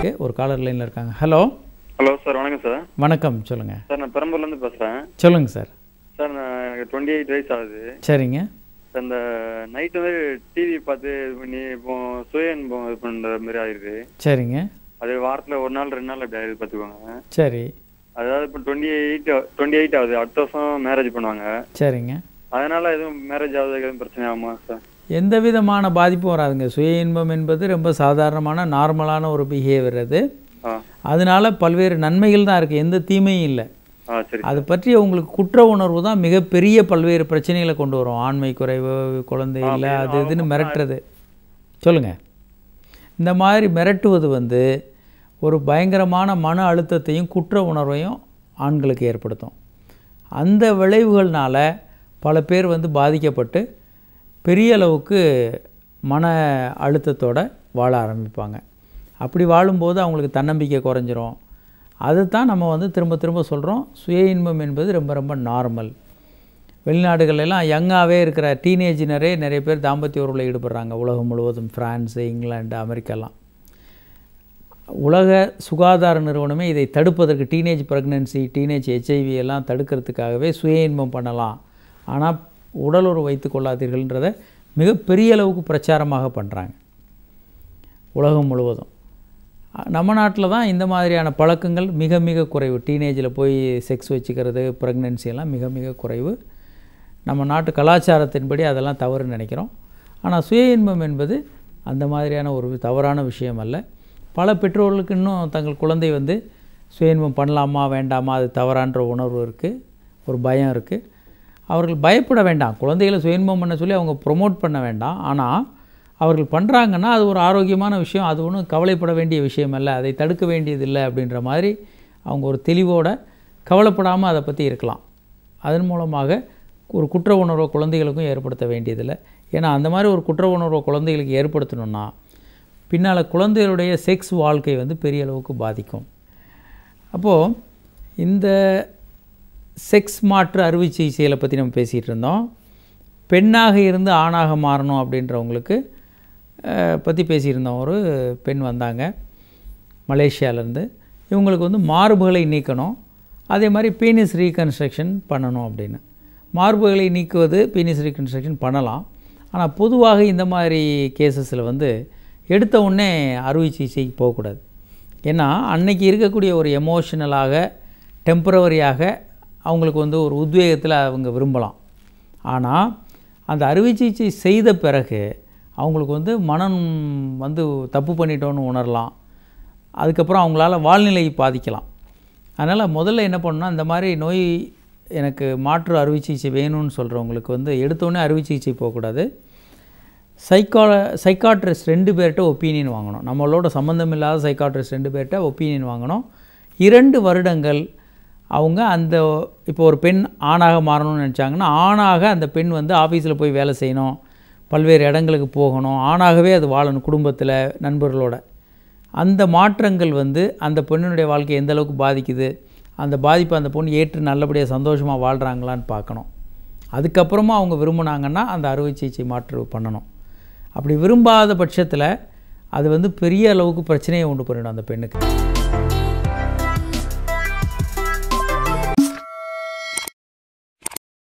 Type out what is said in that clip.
okay ஒரு caller லைன்ல இருக்காங்க ஹலோ ஹலோ சார் வணக்கம் சார் வணக்கம் சொல்லுங்க சார் நான் பெரம்பூர்ல இருந்து பேசுறேன் சொல்லுங்க சார் சார் நான் எனக்கு டுவெண்ட்டி எயிட் வயசு ஆகுது சரிங்க அந்த நைட் வந்து டிவி பார்த்து இது பண்ணி இப்போ சுயன் இது பண்ணுற மாதிரி ஆயிடுது சரிங்க அது வாரத்தில் ஒரு நாள் ரெண்டு நாள் அப்படி ஆயிடுது பார்த்துக்கோங்க சரி அதாவது இப்போ டுவெண்ட்டி எயிட் டுவெண்ட்டி எயிட் ஆகுது அடுத்த வருஷம் மேரேஜ் பண்ணுவாங்க சரிங்க அதனால எதுவும் மேரேஜ் ஆகுது எதுவும் பிரச்சனை ஆகுமா சார் எந்த விதமான பாதிப்பும் வராதுங்க சுய இன்பம் என்பது ரொம்ப சாதாரணமான நார்மலான ஒரு பிஹேவியர் அது அதனால பல்வேறு நன்மைகள் தான் இருக்குது எந்த தீமையும் இல்லை அது பற்றி உங்களுக்கு குற்ற உணர்வு தான் மிகப்பெரிய பல்வேறு பிரச்சனைகளை கொண்டு வரும் ஆண்மை குறைவு குழந்தை இல்லை அது இதுன்னு மிரட்டுறது சொல்லுங்கள் இந்த மாதிரி மிரட்டுவது வந்து ஒரு பயங்கரமான மன அழுத்தத்தையும் குற்ற உணர்வையும் ஆண்களுக்கு ஏற்படுத்தும் அந்த விளைவுகள்னால் பல பேர் வந்து பாதிக்கப்பட்டு பெரிய அளவுக்கு மன அழுத்தத்தோடு வாழ ஆரம்பிப்பாங்க அப்படி வாழும்போது அவங்களுக்கு தன்னம்பிக்கை குறைஞ்சிரும் அதுதான் நம்ம வந்து திரும்ப திரும்ப சொல்கிறோம் சுய இன்பம் என்பது ரொம்ப ரொம்ப நார்மல் வெளிநாடுகளெல்லாம் யங்காகவே இருக்கிற டீனேஜினரே நிறைய பேர் தாம்பத்திய உறவில் ஈடுபடுறாங்க உலகம் முழுவதும் ஃப்ரான்ஸு இங்கிலாண்டு அமெரிக்காலாம் உலக சுகாதார நிறுவனமே இதை தடுப்பதற்கு டீனேஜ் ப்ரெக்னென்சி டீனேஜ் ஹெச்ஐவி எல்லாம் தடுக்கிறதுக்காகவே சுய இன்பம் பண்ணலாம் ஆனால் உடலுறவு வைத்து கொள்ளாதீர்கள்ன்றத மிகப்பெரிய அளவுக்கு பிரச்சாரமாக பண்ணுறாங்க உலகம் முழுவதும் நம்ம நாட்டில் தான் இந்த மாதிரியான பழக்கங்கள் மிக மிக குறைவு டீனேஜில் போய் செக்ஸ் வச்சுக்கிறது ப்ரெக்னென்சியெல்லாம் மிக மிக குறைவு நம்ம நாட்டு கலாச்சாரத்தின்படி அதெல்லாம் தவறுன்னு நினைக்கிறோம் ஆனால் சுய இன்பம் என்பது அந்த மாதிரியான ஒரு தவறான விஷயம் அல்ல பல பெற்றோர்களுக்கு இன்னும் தங்கள் குழந்தை வந்து சுய இன்பம் பண்ணலாமா வேண்டாமா அது தவறான்ற உணர்வு இருக்குது ஒரு பயம் இருக்குது அவர்கள் பயப்பட வேண்டாம் குழந்தைகளை சுயன்பம் பண்ண சொல்லி அவங்க ப்ரொமோட் பண்ண வேண்டாம் ஆனால் அவர்கள் பண்ணுறாங்கன்னா அது ஒரு ஆரோக்கியமான விஷயம் அது ஒன்றும் கவலைப்பட வேண்டிய விஷயம் இல்லை அதை தடுக்க வேண்டியதில்லை அப்படின்ற மாதிரி அவங்க ஒரு தெளிவோட கவலைப்படாமல் அதை பற்றி இருக்கலாம் அதன் மூலமாக ஒரு குற்ற உணர்வை குழந்தைகளுக்கும் ஏற்படுத்த வேண்டியதில்லை ஏன்னா அந்த மாதிரி ஒரு குற்ற உணர்வை குழந்தைகளுக்கு ஏற்படுத்தணும்னா பின்னால் குழந்தைகளுடைய செக்ஸ் வாழ்க்கை வந்து பெரிய அளவுக்கு பாதிக்கும் அப்போது இந்த செக்ஸ் மாற்று அறுவை சிகிச்சைகளை பற்றி நம்ம பேசிகிட்டு இருந்தோம் பெண்ணாக இருந்து ஆணாக மாறணும் அப்படின்றவங்களுக்கு பற்றி பேசியிருந்தோம் ஒரு பெண் வந்தாங்க மலேசியாவிலேருந்து இவங்களுக்கு வந்து மார்புகளை நீக்கணும் அதே மாதிரி பீனிஸ் ரீகன்ஸ்ட்ரக்ஷன் பண்ணணும் அப்படின்னு மார்புகளை நீக்குவது பீனிஸ் ரீகன்ஸ்ட்ரக்ஷன் பண்ணலாம் ஆனால் பொதுவாக இந்த மாதிரி கேசஸில் வந்து எடுத்த உடனே அறுவை சிகிச்சைக்கு போகக்கூடாது ஏன்னா அன்னைக்கு இருக்கக்கூடிய ஒரு எமோஷனலாக டெம்பரவரியாக அவங்களுக்கு வந்து ஒரு உத்வேகத்தில் அவங்க விரும்பலாம் ஆனால் அந்த அறுவை சிகிச்சை செய்த பிறகு அவங்களுக்கு வந்து மனம் வந்து தப்பு பண்ணிட்டோன்னு உணரலாம் அதுக்கப்புறம் அவங்களால வாழ்நிலை பாதிக்கலாம் அதனால் முதல்ல என்ன பண்ணணும் இந்த மாதிரி நோய் எனக்கு மாற்று அறுவை சிகிச்சை வேணும்னு சொல்கிறவங்களுக்கு வந்து எடுத்தோடனே அறுவை சிகிச்சை போகக்கூடாது சைக்கா சைக்காட்ரிஸ்ட் ரெண்டு பேர்கிட்ட ஒப்பீனியன் வாங்கணும் நம்மளோட சம்மந்தம் இல்லாத சைக்காட்ரிஸ்ட் ரெண்டு பேர்கிட்ட ஒப்பீனியன் வாங்கணும் இரண்டு வருடங்கள் அவங்க அந்த இப்போ ஒரு பெண் ஆணாக மாறணும்னு நினச்சாங்கன்னா ஆணாக அந்த பெண் வந்து ஆஃபீஸில் போய் வேலை செய்யணும் பல்வேறு இடங்களுக்கு போகணும் ஆணாகவே அது வாழணும் குடும்பத்தில் நண்பர்களோட அந்த மாற்றங்கள் வந்து அந்த பெண்ணுடைய வாழ்க்கையை எந்த அளவுக்கு பாதிக்குது அந்த பாதிப்பை அந்த பொண்ணு ஏற்று நல்லபடியாக சந்தோஷமாக வாழ்கிறாங்களான்னு பார்க்கணும் அதுக்கப்புறமா அவங்க விரும்பினாங்கன்னா அந்த அறுவை சிகிச்சை மாற்று பண்ணணும் அப்படி விரும்பாத பட்சத்தில் அது வந்து பெரிய அளவுக்கு பிரச்சனையை உண்டு பண்ணிடும் அந்த பெண்ணுக்கு